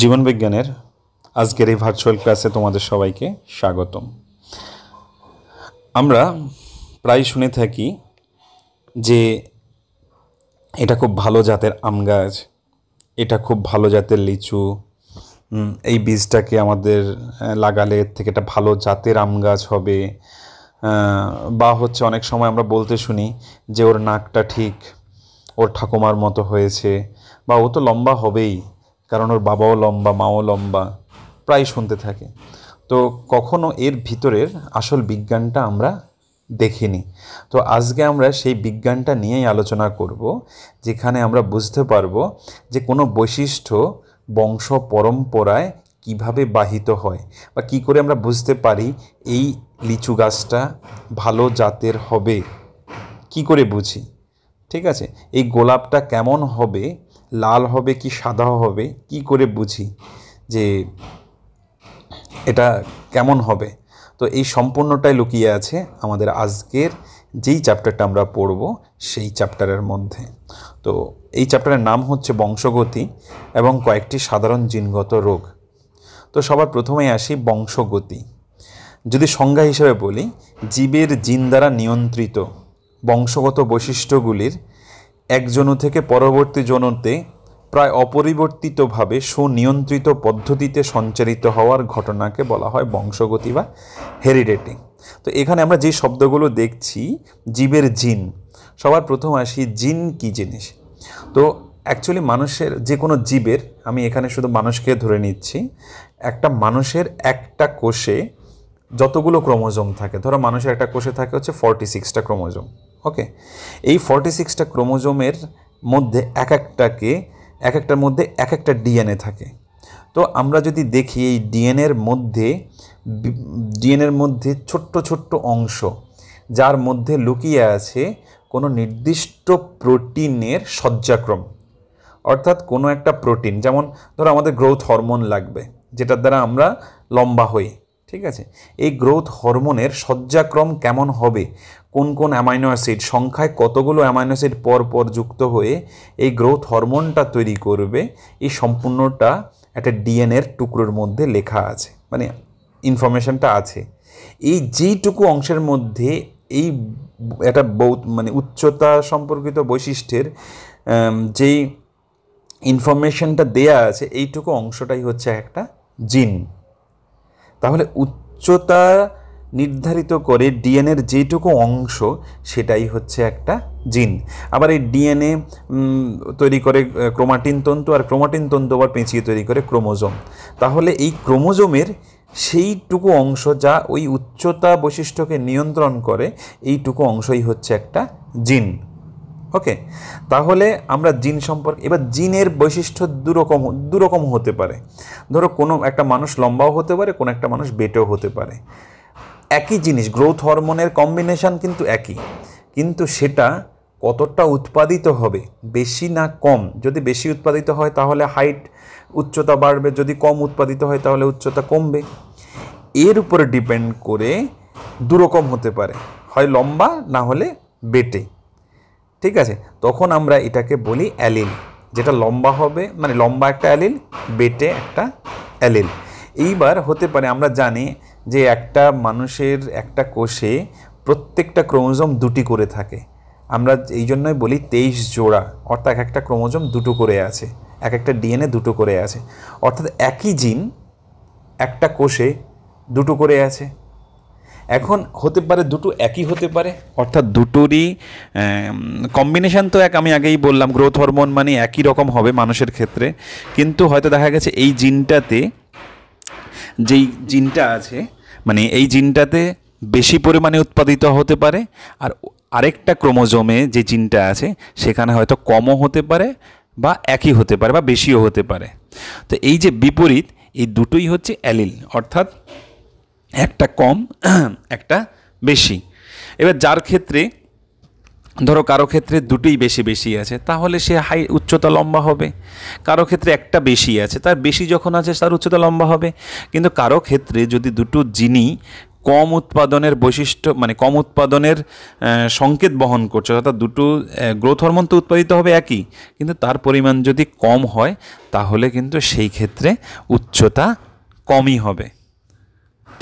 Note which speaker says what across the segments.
Speaker 1: জীবনবিজ্ঞানের আজকের এই ভার্চুয়াল ক্লাসে তোমাদের সবাইকে স্বাগতম আমরা প্রায় শুনে থাকি যে এটা খুব ভালো জাতের আম গাছ এটা খুব ভালো জাতের লিচু এই বীজটাকে আমাদের লাগালে এর থেকে এটা ভালো জাতের আম গাছ হবে বা হচ্ছে অনেক সময় আমরা বলতে শুনি যে ওর নাকটা ঠিক ওর ঠাকুমার মতো হয়েছে বা ও তো লম্বা হবেই কারণ ওর বাবাও লম্বা মাও লম্বা প্রায় শুনতে থাকে তো কখনো এর ভিতরের আসল বিজ্ঞানটা আমরা দেখিনি তো আজকে আমরা সেই বিজ্ঞানটা নিয়েই আলোচনা করব যেখানে আমরা বুঝতে পারব যে কোনো বৈশিষ্ট্য বংশ পরম্পরায় কিভাবে বাহিত হয় বা কি করে আমরা বুঝতে পারি এই লিচু গাছটা ভালো জাতের হবে কি করে বুঝি ঠিক আছে এই গোলাপটা কেমন হবে লাল হবে কি সাদা হবে কি করে বুঝি যে এটা কেমন হবে তো এই সম্পূর্ণটাই লুকিয়ে আছে আমাদের আজকের যেই চ্যাপ্টারটা আমরা পড়ব সেই চ্যাপ্টারের মধ্যে তো এই চ্যাপ্টারের নাম হচ্ছে বংশগতি এবং কয়েকটি সাধারণ জিনগত রোগ তো সবার প্রথমেই আসি বংশগতি যদি সংজ্ঞা হিসেবে বলি জীবের জিন দ্বারা নিয়ন্ত্রিত বংশগত বৈশিষ্ট্যগুলির এক জনু থেকে পরবর্তী জনতে প্রায় অপরিবর্তিতভাবে সুনিয়ন্ত্রিত পদ্ধতিতে সঞ্চারিত হওয়ার ঘটনাকে বলা হয় বংশগতি বা হেরিডেটিং তো এখানে আমরা যে শব্দগুলো দেখছি জীবের জিন সবার প্রথম আসি জিন কি জিনিস তো অ্যাকচুয়ালি মানুষের যে কোনো জীবের আমি এখানে শুধু মানুষকে ধরে নিচ্ছি একটা মানুষের একটা কোষে যতগুলো ক্রোমোজোম থাকে ধরো মানুষের একটা কোষে থাকে হচ্ছে ফর্টি সিক্সটা ক্রোমোজোম ওকে এই ফর্টি সিক্সটা ক্রোমোজোমের মধ্যে এক একটাকে এক একটার মধ্যে এক একটা ডিএনএ থাকে তো আমরা যদি দেখি এই ডিএনএর মধ্যে ডিএনএর মধ্যে ছোট্ট ছোট্ট অংশ যার মধ্যে লুকিয়ে আছে কোনো নির্দিষ্ট প্রোটিনের সজ্জাক্রম অর্থাৎ কোনো একটা প্রোটিন যেমন ধরো আমাদের গ্রোথ হরমোন লাগবে যেটার দ্বারা আমরা লম্বা হই ঠিক আছে এই গ্রোথ হরমোনের সজ্জাক্রম কেমন হবে কোন কোন অ্যামাইনো অ্যাসিড সংখ্যায় কতগুলো অ্যামাইনো অ্যাসিড পরপর যুক্ত হয়ে এই গ্রোথ হরমোনটা তৈরি করবে এই সম্পূর্ণটা একটা ডিএনএর টুকরোর মধ্যে লেখা আছে মানে ইনফরমেশানটা আছে এই যেইটুকু অংশের মধ্যে এই একটা বৌ মানে উচ্চতা সম্পর্কিত বৈশিষ্ট্যের যেই ইনফরমেশানটা দেয়া আছে এইটুকু অংশটাই হচ্ছে একটা জিন তাহলে উচ্চতা নির্ধারিত করে ডিএনএর যেটুকু অংশ সেটাই হচ্ছে একটা জিন আবার এই ডিএনএ তৈরি করে ক্রোমাটিন তন্তু আর ক্রোমাটিন তন্তু আবার পেঁচিয়ে তৈরি করে ক্রোমোজোম তাহলে এই ক্রোমোজোমের সেইটুকু অংশ যা ওই উচ্চতা বৈশিষ্ট্যকে নিয়ন্ত্রণ করে এইটুকু অংশই হচ্ছে একটা জিন ওকে তাহলে আমরা জিন সম্পর্কে এবার জিনের বৈশিষ্ট্য দুরকম দুরকম হতে পারে ধরো কোনো একটা মানুষ লম্বাও হতে পারে কোনো একটা মানুষ বেটেও হতে পারে একই জিনিস গ্রোথ হরমোনের কম্বিনেশান কিন্তু একই কিন্তু সেটা কতটা উৎপাদিত হবে বেশি না কম যদি বেশি উৎপাদিত হয় তাহলে হাইট উচ্চতা বাড়বে যদি কম উৎপাদিত হয় তাহলে উচ্চতা কমবে এর উপরে ডিপেন্ড করে দুরকম হতে পারে হয় লম্বা না হলে বেটে ঠিক আছে তখন আমরা এটাকে বলি অ্যালিল যেটা লম্বা হবে মানে লম্বা একটা অ্যালিল বেটে একটা অ্যালিল এইবার হতে পারে আমরা জানি যে একটা মানুষের একটা কোষে প্রত্যেকটা ক্রোমোজোম দুটি করে থাকে আমরা এই জন্যই বলি তেইশ জোড়া অর্থাৎ এক একটা ক্রোমোজোম দুটো করে আছে এক একটা ডিএনএ দুটো করে আছে অর্থাৎ একই জিন একটা কোষে দুটো করে আছে এখন হতে পারে দুটো একই হতে পারে অর্থাৎ দুটোরই কম্বিনেশান তো এক আমি আগেই বললাম গ্রোথ হরমোন মানে একই রকম হবে মানুষের ক্ষেত্রে কিন্তু হয়তো দেখা গেছে এই জিনটাতে যেই জিনটা আছে মানে এই জিনটাতে বেশি পরিমাণে উৎপাদিত হতে পারে আর আরেকটা ক্রোমোজোমে যে জিনটা আছে সেখানে হয়তো কমও হতে পারে বা একই হতে পারে বা বেশিও হতে পারে তো এই যে বিপরীত এই দুটোই হচ্ছে অ্যালিল অর্থাৎ একটা কম একটা বেশি এবার যার ক্ষেত্রে ধরো কারো ক্ষেত্রে দুটোই বেশি বেশি আছে তাহলে সে হাই উচ্চতা লম্বা হবে কারো ক্ষেত্রে একটা বেশি আছে তার বেশি যখন আছে তার উচ্চতা লম্বা হবে কিন্তু কারো ক্ষেত্রে যদি দুটো জিনি কম উৎপাদনের বৈশিষ্ট্য মানে কম উৎপাদনের সংকেত বহন করছে অর্থাৎ দুটো গ্রোথ হরমোন তো উৎপাদিত হবে একই কিন্তু তার পরিমাণ যদি কম হয় তাহলে কিন্তু সেই ক্ষেত্রে উচ্চতা কমই হবে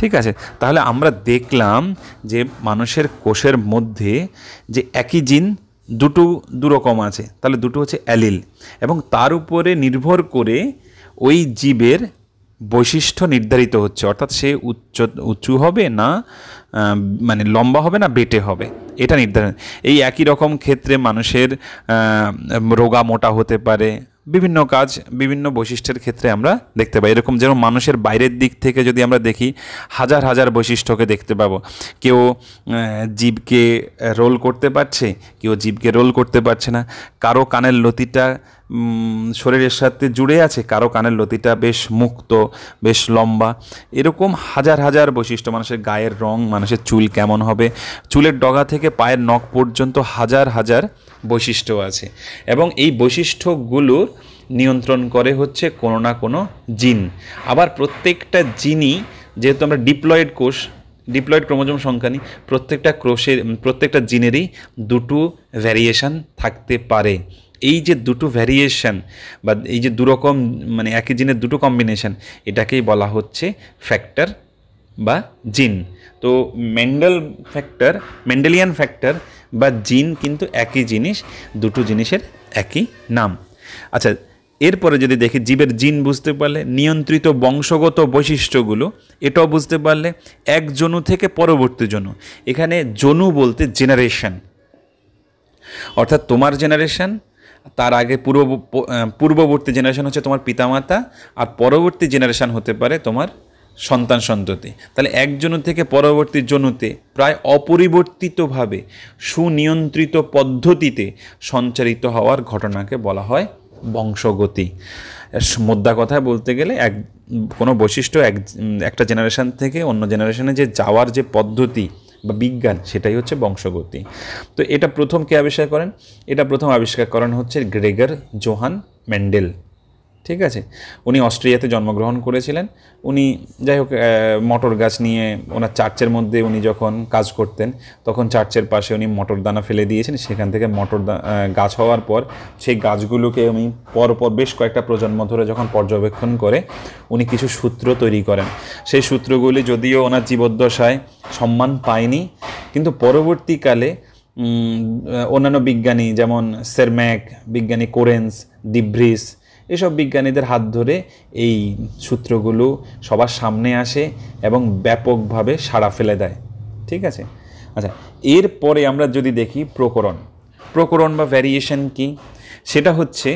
Speaker 1: ঠিক আছে তাহলে আমরা দেখলাম যে মানুষের কোষের মধ্যে যে একই জিন দুটো দুরকম আছে তাহলে দুটো হচ্ছে অ্যালিল এবং তার উপরে নির্ভর করে ওই জীবের বৈশিষ্ট্য নির্ধারিত হচ্ছে অর্থাৎ সে উচ্চ উঁচু হবে না মানে লম্বা হবে না বেটে হবে এটা নির্ধারণ এই একই রকম ক্ষেত্রে মানুষের রোগা মোটা হতে পারে বিভিন্ন কাজ বিভিন্ন বৈশিষ্ট্যের ক্ষেত্রে আমরা দেখতে পাই এরকম যেমন মানুষের বাইরের দিক থেকে যদি আমরা দেখি হাজার হাজার বৈশিষ্ট্যকে দেখতে পাবো কেউ জীবকে রোল করতে পারছে কেউ জীবকে রোল করতে পারছে না কারো কানের লতিটা শরীরের সাথে জুড়ে আছে কারো কানের লতিটা বেশ মুক্ত বেশ লম্বা এরকম হাজার হাজার বৈশিষ্ট্য মানুষের গায়ের রং মানুষের চুল কেমন হবে চুলের ডগা থেকে পায়ের নখ পর্যন্ত হাজার হাজার বৈশিষ্ট্য আছে এবং এই বৈশিষ্ট্যগুলোর নিয়ন্ত্রণ করে হচ্ছে কোনো না কোনো জিন আবার প্রত্যেকটা জিনই যেহেতু আমরা ডিপ্লয়েড কোষ ডিপ্লয়েড ক্রোমোজম সংখ্যা নিই প্রত্যেকটা ক্রোশের প্রত্যেকটা জিনেরই দুটো ভ্যারিয়েশান থাকতে পারে এই যে দুটো ভ্যারিয়েশন বা এই যে দুরকম মানে একই জিনের দুটো কম্বিনেশন এটাকেই বলা হচ্ছে ফ্যাক্টর বা জিন তো মেন্ডেল ফ্যাক্টর মেন্ডেলিয়ান ফ্যাক্টর বা জিন কিন্তু একই জিনিস দুটো জিনিসের একই নাম আচ্ছা এরপরে যদি দেখি জীবের জিন বুঝতে পারলে নিয়ন্ত্রিত বংশগত বৈশিষ্ট্যগুলো এটাও বুঝতে পারলে এক জনু থেকে পরবর্তী জনু এখানে জনু বলতে জেনারেশন অর্থাৎ তোমার জেনারেশন তার আগে পূর্ব পূর্ববর্তী জেনারেশন হচ্ছে তোমার পিতামাতা আর পরবর্তী জেনারেশন হতে পারে তোমার সন্তান সন্ততি তাহলে একজন থেকে পরবর্তী জনতে প্রায় অপরিবর্তিতভাবে সুনিয়ন্ত্রিত পদ্ধতিতে সঞ্চারিত হওয়ার ঘটনাকে বলা হয় বংশগতি মোদ্দা কথায় বলতে গেলে এক কোনো বৈশিষ্ট্য এক একটা জেনারেশন থেকে অন্য জেনারেশনে যে যাওয়ার যে পদ্ধতি বা বিজ্ঞান সেটাই হচ্ছে বংশগতি তো এটা প্রথম কে আবিষ্কার করেন এটা প্রথম আবিষ্কার করেন হচ্ছে গ্রেগার জোহান ম্যান্ডেল ঠিক আছে উনি অস্ট্রিয়াতে জন্মগ্রহণ করেছিলেন উনি যাই হোক মটর গাছ নিয়ে ওনার চার্চের মধ্যে উনি যখন কাজ করতেন তখন চার্চের পাশে উনি মটর দানা ফেলে দিয়েছেন সেখান থেকে মটর গাছ হওয়ার পর সেই গাছগুলোকে উনি পরপর বেশ কয়েকটা প্রজন্ম ধরে যখন পর্যবেক্ষণ করে উনি কিছু সূত্র তৈরি করেন সেই সূত্রগুলি যদিও ওনার জীবদ্দশায় সম্মান পায়নি কিন্তু পরবর্তীকালে অন্যান্য বিজ্ঞানী যেমন সেরম্যাক বিজ্ঞানী কোরেন্স ডিব্রিস এসব বিজ্ঞানীদের হাত ধরে এই সূত্রগুলো সবার সামনে আসে এবং ব্যাপকভাবে সাড়া ফেলে দেয় ঠিক আছে আচ্ছা এরপরে আমরা যদি দেখি প্রকরণ প্রকরণ বা ভ্যারিয়েশন কি সেটা হচ্ছে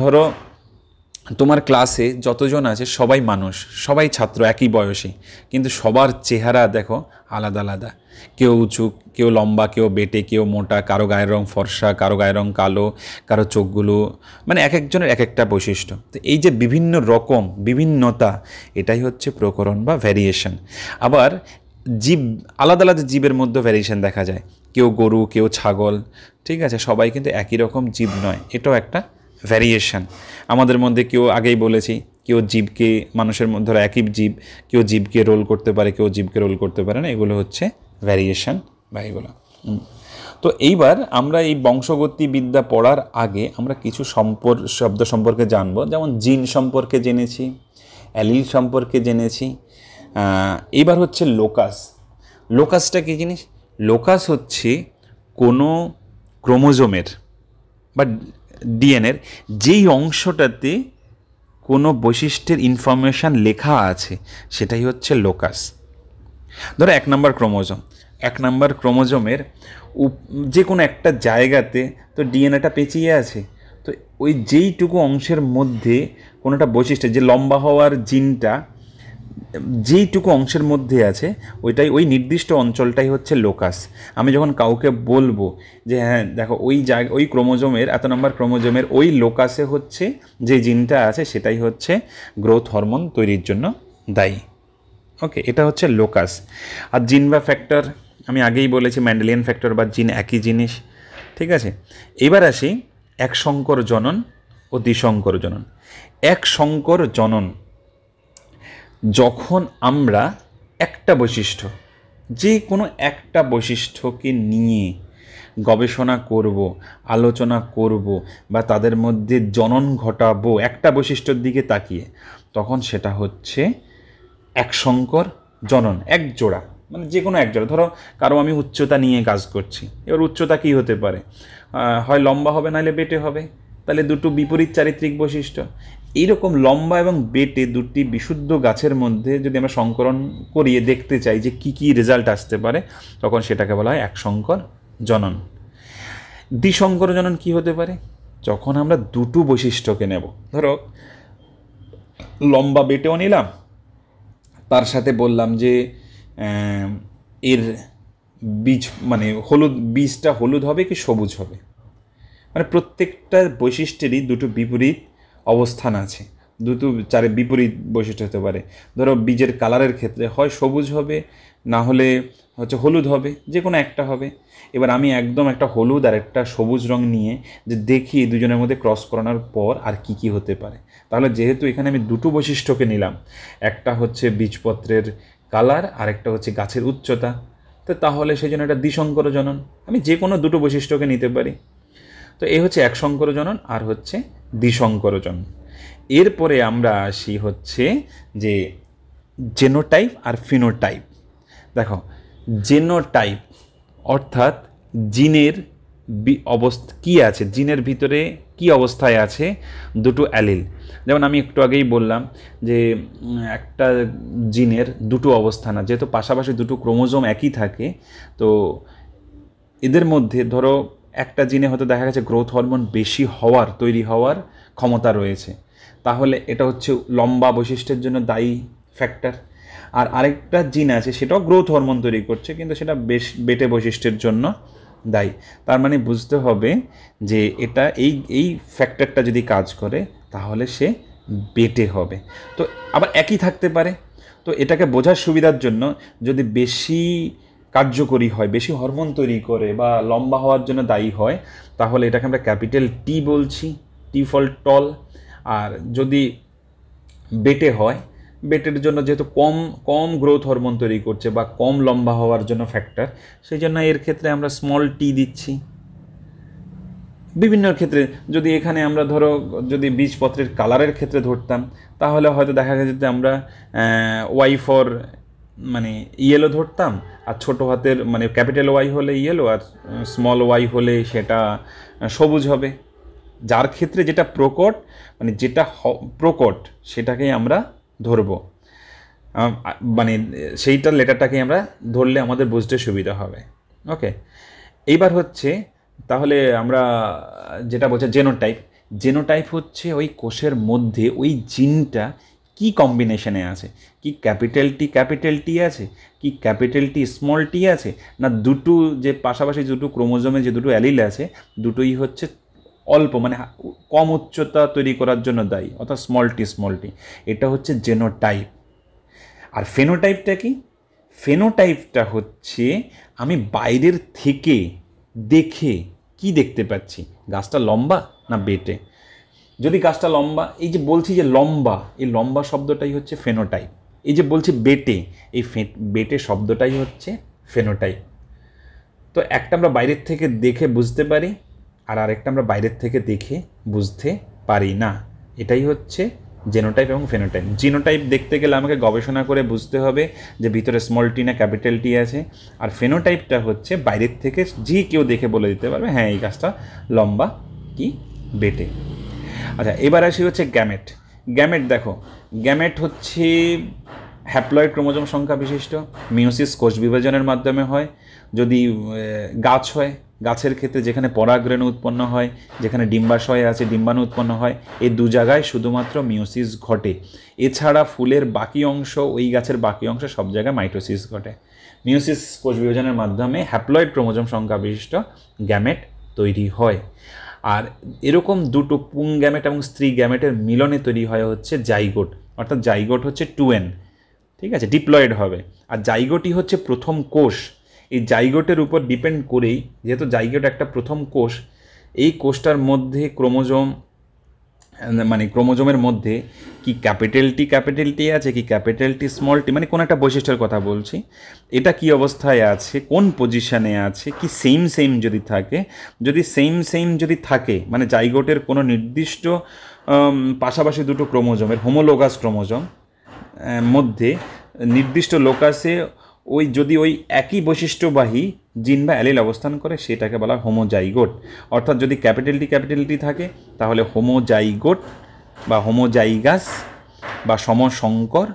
Speaker 1: ধরো তোমার ক্লাসে যতজন আছে সবাই মানুষ সবাই ছাত্র একই বয়সী কিন্তু সবার চেহারা দেখো আলাদা আলাদা কেউ উঁচু কেউ লম্বা কেউ বেটে কেউ মোটা কারো গায়ের রং ফর্সা কারো গায়ের রং কালো কারো চোখগুলো মানে এক একজনের এক একটা বৈশিষ্ট্য তো এই যে বিভিন্ন রকম বিভিন্নতা এটাই হচ্ছে প্রকরণ বা ভ্যারিয়েশন আবার জীব আলাদা আলাদা জীবের মধ্যে ভ্যারিয়েশন দেখা যায় কেউ গরু কেউ ছাগল ঠিক আছে সবাই কিন্তু একই রকম জীব নয় এটাও একটা ভ্যারিয়েশন আমাদের মধ্যে কেউ আগেই বলেছি কেউ জীবকে মানুষের মধ্যে একই জীব কেউ জীবকে রোল করতে পারে কেউ জীবকে রোল করতে পারে না এগুলো হচ্ছে ভ্যারিয়েশন বা এগুলো তো এইবার আমরা এই বংশগতি বিদ্যা পড়ার আগে আমরা কিছু সম্পর শব্দ সম্পর্কে জানব যেমন জিন সম্পর্কে জেনেছি অ্যালিল সম্পর্কে জেনেছি এবার হচ্ছে লোকাস লোকাসটা কী জিনিস লোকাস হচ্ছে কোনো ক্রোমোজোমের বা ডিএনএর যেই অংশটাতে কোনো বৈশিষ্ট্যের ইনফরমেশান লেখা আছে সেটাই হচ্ছে লোকাস ধরো এক নম্বর ক্রোমোজোম এক নম্বর ক্রোমোজোমের যে কোনো একটা জায়গাতে তো ডিএনএটা পেঁচিয়ে আছে তো ওই যেইটুকু অংশের মধ্যে কোনো একটা বৈশিষ্ট্য যে লম্বা হওয়ার জিনটা যেইটুকু অংশের মধ্যে আছে ওইটাই ওই নির্দিষ্ট অঞ্চলটাই হচ্ছে লোকাস আমি যখন কাউকে বলবো যে হ্যাঁ দেখো ওই জায়গা ওই ক্রোমোজোমের এত নম্বর ক্রোমোজোমের ওই লোকাসে হচ্ছে যে জিনটা আছে সেটাই হচ্ছে গ্রোথ হরমোন তৈরির জন্য দায়ী ওকে এটা হচ্ছে লোকাস আর জিন বা ফ্যাক্টর আমি আগেই বলেছি ম্যান্ডেলিয়ান ফ্যাক্টর বা জিন একই জিনিস ঠিক আছে এবার আসি এক শঙ্কর জনন ও দ্বিশঙ্কর জনন এক শঙ্কর জনন যখন আমরা একটা বৈশিষ্ট্য যে কোনো একটা বৈশিষ্ট্যকে নিয়ে গবেষণা করব আলোচনা করব বা তাদের মধ্যে জনন ঘটাবো একটা বৈশিষ্ট্যর দিকে তাকিয়ে তখন সেটা হচ্ছে এক শঙ্কর জনন এক জোড়া মানে যে কোনো এক জোড়া ধরো কারো আমি উচ্চতা নিয়ে কাজ করছি এবার উচ্চতা কী হতে পারে হয় লম্বা হবে নাহলে বেটে হবে তাহলে দুটো বিপরীত চারিত্রিক বৈশিষ্ট্য এইরকম লম্বা এবং বেটে দুটি বিশুদ্ধ গাছের মধ্যে যদি আমরা সংকরণ করিয়ে দেখতে চাই যে কি কি রেজাল্ট আসতে পারে তখন সেটাকে বলা হয় এক শঙ্কর জনন দ্বিশঙ্কর জনন কী হতে পারে যখন আমরা দুটো বৈশিষ্ট্যকে নেব ধরো লম্বা বেটেও নিলাম তার সাথে বললাম যে এর বীজ মানে হলুদ বীজটা হলুদ হবে কি সবুজ হবে মানে প্রত্যেকটা বৈশিষ্ট্যেরই দুটো বিপরীত অবস্থান আছে দুটো চারে বিপরীত বৈশিষ্ট্য হতে পারে ধরো বীজের কালারের ক্ষেত্রে হয় সবুজ হবে না হলে হচ্ছে হলুদ হবে যে কোনো একটা হবে এবার আমি একদম একটা হলুদ আর একটা সবুজ রং নিয়ে যে দেখি এই দুজনের মধ্যে ক্রস করানোর পর আর কি কি হতে পারে তাহলে যেহেতু এখানে আমি দুটো বৈশিষ্ট্যকে নিলাম একটা হচ্ছে বীজপত্রের কালার আর একটা হচ্ছে গাছের উচ্চতা তো তাহলে সেই জন্য একটা দ্বিশঙ্কর জনন আমি যে কোনো দুটো বৈশিষ্ট্যকে নিতে পারি তো এ হচ্ছে এক শঙ্কর জনন আর হচ্ছে দ্বিশঙ্কর জনন এরপরে আমরা আসি হচ্ছে যে জেনোটাইপ আর ফিনোটাইপ দেখো জেনোটাইপ অর্থাৎ জিনের অবস্থা কী আছে জিনের ভিতরে কি অবস্থায় আছে দুটো অ্যালিল যেমন আমি একটু আগেই বললাম যে একটা জিনের দুটো অবস্থা না যেহেতু পাশাপাশি দুটো ক্রোমোজোম একই থাকে তো এদের মধ্যে ধরো একটা জিনে হয়তো দেখা গেছে গ্রোথ হরমোন বেশি হওয়ার তৈরি হওয়ার ক্ষমতা রয়েছে তাহলে এটা হচ্ছে লম্বা বৈশিষ্ট্যের জন্য দায়ী ফ্যাক্টর আর আরেকটা জিন আছে সেটাও গ্রোথ হরমোন তৈরি করছে কিন্তু সেটা বেশ বেটে বৈশিষ্ট্যের জন্য দায়ী তার মানে বুঝতে হবে যে এটা এই এই ফ্যাক্টরটা যদি কাজ করে তাহলে সে বেটে হবে তো আবার একই থাকতে পারে তো এটাকে বোঝার সুবিধার জন্য যদি বেশি কার্যকরী হয় বেশি হরমোন তৈরি করে বা লম্বা হওয়ার জন্য দায়ী হয় তাহলে এটাকে আমরা ক্যাপিটাল টি বলছি টি ফল টল আর যদি বেটে হয় বেটের জন্য যেহেতু কম কম গ্রোথ হরমোন তৈরি করছে বা কম লম্বা হওয়ার জন্য ফ্যাক্টর সেই জন্য এর ক্ষেত্রে আমরা স্মল টি দিচ্ছি বিভিন্ন ক্ষেত্রে যদি এখানে আমরা ধরো যদি বীজপত্রের কালারের ক্ষেত্রে ধরতাম তাহলে হয়তো দেখা যে আমরা ওয়াই ফর মানে ইয়েলো ধরতাম আর ছোট হাতের মানে ক্যাপিটাল ওয়াই হলে ইয়েলো আর স্মল ওয়াই হলে সেটা সবুজ হবে যার ক্ষেত্রে যেটা প্রকট মানে যেটা প্রকট সেটাকেই আমরা ধরব মানে সেইটা লেটারটাকে আমরা ধরলে আমাদের বুঝতে সুবিধা হবে ওকে এইবার হচ্ছে তাহলে আমরা যেটা বলছি জেনোটাইপ জেনোটাইপ হচ্ছে ওই কোষের মধ্যে ওই জিনটা কি কম্বিনেশনে আছে কি ক্যাপিটাল টি ক্যাপিটাল টি আছে কি ক্যাপিটাল টি স্মল টি আছে না দুটো যে পাশাপাশি দুটো ক্রোমোজোমে যে দুটো অ্যালিল আছে দুটোই হচ্ছে অল্প মানে কম উচ্চতা তৈরি করার জন্য দায়ী অর্থাৎ স্মলটি স্মলটি এটা হচ্ছে জেনোটাইপ আর ফেনোটাইপটা কি ফেনোটাইপটা হচ্ছে আমি বাইরের থেকে দেখে কি দেখতে পাচ্ছি গাছটা লম্বা না বেটে যদি গাছটা লম্বা এই যে বলছি যে লম্বা এই লম্বা শব্দটাই হচ্ছে ফেনোটাইপ এই যে বলছি বেটে এই ফে বেটে শব্দটাই হচ্ছে ফেনোটাইপ তো একটা আমরা বাইরের থেকে দেখে বুঝতে পারি আর আরেকটা আমরা বাইরের থেকে দেখে বুঝতে পারি না এটাই হচ্ছে জেনোটাইপ এবং ফেনোটাইপ জিনোটাইপ দেখতে গেলে আমাকে গবেষণা করে বুঝতে হবে যে ভিতরে স্মল টি না ক্যাপিটাল টি আছে আর ফেনোটাইপটা হচ্ছে বাইরের থেকে যে কেউ দেখে বলে দিতে পারবে হ্যাঁ এই গাছটা লম্বা কি বেটে আচ্ছা এবার আসি হচ্ছে গ্যামেট গ্যামেট দেখো গ্যামেট হচ্ছে হ্যাপ্লয়েড ক্রোমোজম সংখ্যা বিশিষ্ট মিউসিস কোষ বিভাজনের মাধ্যমে হয় যদি গাছ হয় গাছের ক্ষেত্রে যেখানে পরাগরেণু উৎপন্ন হয় যেখানে ডিম্বাশয় আছে ডিম্বাণু উৎপন্ন হয় এই দু জায়গায় শুধুমাত্র মিওসিস ঘটে এছাড়া ফুলের বাকি অংশ ওই গাছের বাকি অংশ সব জায়গায় মাইটোসিস ঘটে মিওসিস কোষ বিভাজনের মাধ্যমে হ্যাপ্লয়েড ক্রোমোজম সংখ্যা বিশিষ্ট গ্যামেট তৈরি হয় আর এরকম দুটো পুং গ্যামেট এবং স্ত্রী গ্যামেটের মিলনে তৈরি হয় হচ্ছে জাইগোট অর্থাৎ জাইগোট হচ্ছে টু এন ঠিক আছে ডিপ্লয়েড হবে আর জাইগোটি হচ্ছে প্রথম কোষ এই জাইগোটের উপর ডিপেন্ড করেই যেহেতু জাইগোট একটা প্রথম কোষ এই কোষটার মধ্যে ক্রোমোজোম মানে ক্রোমোজোমের মধ্যে কি ক্যাপিটাল টি ক্যাপিটাল টি আছে কি ক্যাপিটাল টি স্মল টি মানে কোন একটা বৈশিষ্ট্যের কথা বলছি এটা কি অবস্থায় আছে কোন পজিশানে আছে কি সেম সেম যদি থাকে যদি সেম সেম যদি থাকে মানে জাইগোটের কোনো নির্দিষ্ট পাশাপাশি দুটো ক্রোমোজোমের হোমোলোগাস ক্রোমোজোম মধ্যে নির্দিষ্ট লোকাসে ওই যদি ওই একই বৈশিষ্ট্যবাহী জিন বা অ্যালিল অবস্থান করে সেটাকে বলা হয় হোমোজাইগোট অর্থাৎ যদি ক্যাপিটাল টি ক্যাপিটাল থাকে তাহলে হোমোজাইগোট বা হোমোজাইগাস বা সমসংকর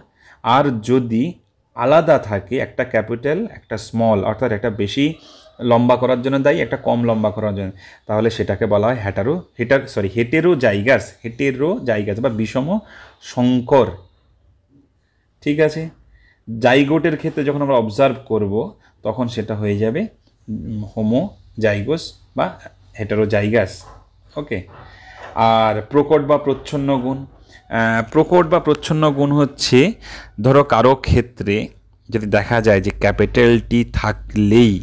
Speaker 1: আর যদি আলাদা থাকে একটা ক্যাপিটাল একটা স্মল অর্থাৎ একটা বেশি লম্বা করার জন্য দায়ী একটা কম লম্বা করার জন্য তাহলে সেটাকে বলা হয় হ্যাটারো হেটার sorry heterozygous heterozygous বা বিষম শঙ্কর ঠিক আছে জাইগোটের ক্ষেত্রে যখন আমরা অবজার্ভ করব তখন সেটা হয়ে যাবে হোমো জাইগোস বা হেটারো জাইগাস ওকে আর প্রকট বা প্রচ্ছন্ন গুণ প্রকট বা প্রচ্ছন্ন গুণ হচ্ছে ধরো কারো ক্ষেত্রে যদি দেখা যায় যে ক্যাপিটালটি থাকলেই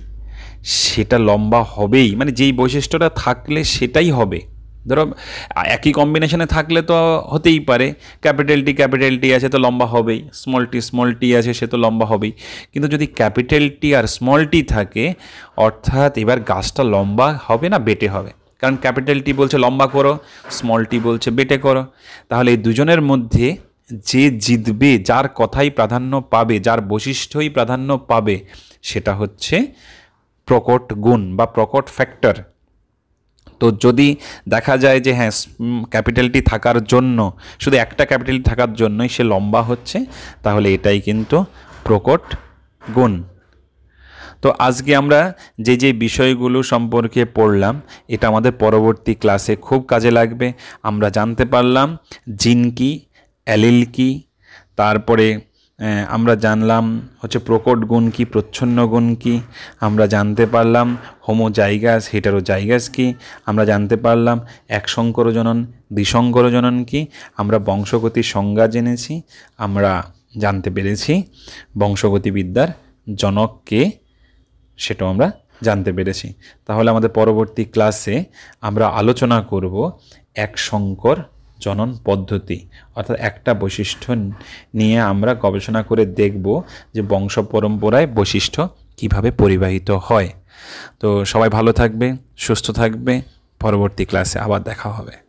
Speaker 1: সেটা লম্বা হবেই মানে যেই বৈশিষ্ট্যটা থাকলে সেটাই হবে ধরো একই কম্বিনেশনে থাকলে তো হতেই পারে ক্যাপিটাল টি ক্যাপিটাল টি আছে তো লম্বা হবেই স্মল টি স্মল টি আছে সে তো লম্বা হবেই কিন্তু যদি ক্যাপিটাল টি আর স্মল টি থাকে অর্থাৎ এবার গাছটা লম্বা হবে না বেটে হবে কারণ ক্যাপিটাল টি বলছে লম্বা করো স্মল টি বলছে বেটে করো তাহলে এই দুজনের মধ্যে যে জিতবে যার কথাই প্রাধান্য পাবে যার বৈশিষ্ট্যই প্রাধান্য পাবে সেটা হচ্ছে প্রকট গুণ বা প্রকট ফ্যাক্টর তো যদি দেখা যায় যে হ্যাঁ ক্যাপিটালটি থাকার জন্য শুধু একটা ক্যাপিটালটি থাকার জন্যই সে লম্বা হচ্ছে তাহলে এটাই কিন্তু প্রকট গুণ তো আজকে আমরা যে যে বিষয়গুলো সম্পর্কে পড়লাম এটা আমাদের পরবর্তী ক্লাসে খুব কাজে লাগবে আমরা জানতে পারলাম জিন কি অ্যালিল কি তারপরে আমরা জানলাম হচ্ছে প্রকট গুণ কি প্রচ্ছন্ন গুণ কি আমরা জানতে পারলাম হোমো জায়গাস হেটারো জায়গাস কি আমরা জানতে পারলাম এক দ্বিশঙ্কর জনন কি আমরা বংশগতির সংজ্ঞা জেনেছি আমরা জানতে পেরেছি বংশগতিবিদ্যার জনক কে সেটাও আমরা জানতে পেরেছি তাহলে আমাদের পরবর্তী ক্লাসে আমরা আলোচনা করব এক শঙ্কর জনন পদ্ধতি অর্থাৎ একটা বৈশিষ্ট্য নিয়ে আমরা গবেষণা করে দেখব যে বংশ পরম্পরায় বৈশিষ্ট্য কিভাবে পরিবাহিত হয় তো সবাই ভালো থাকবে সুস্থ থাকবে পরবর্তী ক্লাসে আবার দেখা হবে